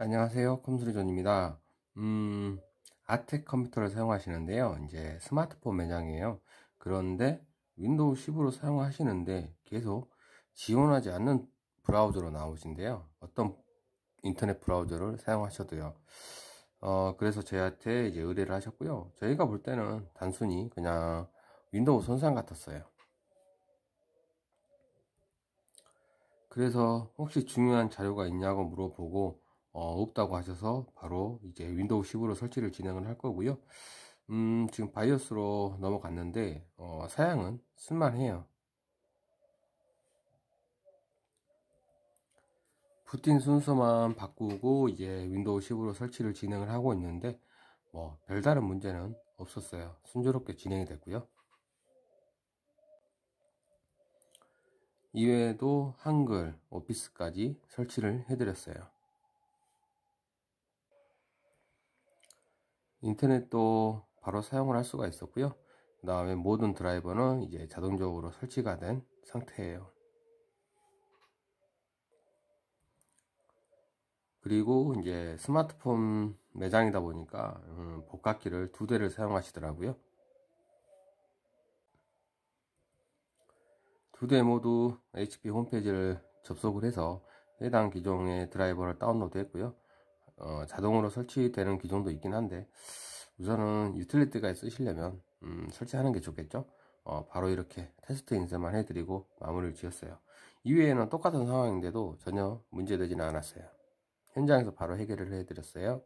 안녕하세요 컴스리존입니다 음 아텍 컴퓨터를 사용하시는데요 이제 스마트폰 매장이에요 그런데 윈도우 10으로 사용하시는데 계속 지원하지 않는 브라우저로 나오신데요 어떤 인터넷 브라우저를 사용하셔도요 어 그래서 저한테 이제 의뢰를 하셨고요 저희가 볼 때는 단순히 그냥 윈도우 손상 같았어요 그래서 혹시 중요한 자료가 있냐고 물어보고 어, 없다고 하셔서 바로 이제 윈도우 10으로 설치를 진행을 할 거고요 음, 지금 바이오스로 넘어갔는데 어, 사양은 쓸만해요 부팅 순서만 바꾸고 이제 윈도우 10으로 설치를 진행을 하고 있는데 뭐 별다른 문제는 없었어요 순조롭게 진행이 됐고요 이외에도 한글, 오피스까지 설치를 해드렸어요 인터넷도 바로 사용을 할 수가 있었고요 그 다음에 모든 드라이버는 이제 자동적으로 설치가 된 상태예요 그리고 이제 스마트폰 매장이다 보니까 음, 복각기를 두 대를 사용하시더라고요 두 대 모두 HP 홈페이지를 접속을 해서 해당 기종의 드라이버를 다운로드 했고요 어, 자동으로 설치되는 기종도 있긴 한데 우선은 유틸리티가 쓰시려면 음, 설치하는 게 좋겠죠 어, 바로 이렇게 테스트 인쇄만 해드리고 마무리를 지었어요 이외에는 똑같은 상황인데도 전혀 문제되지는 않았어요 현장에서 바로 해결을 해드렸어요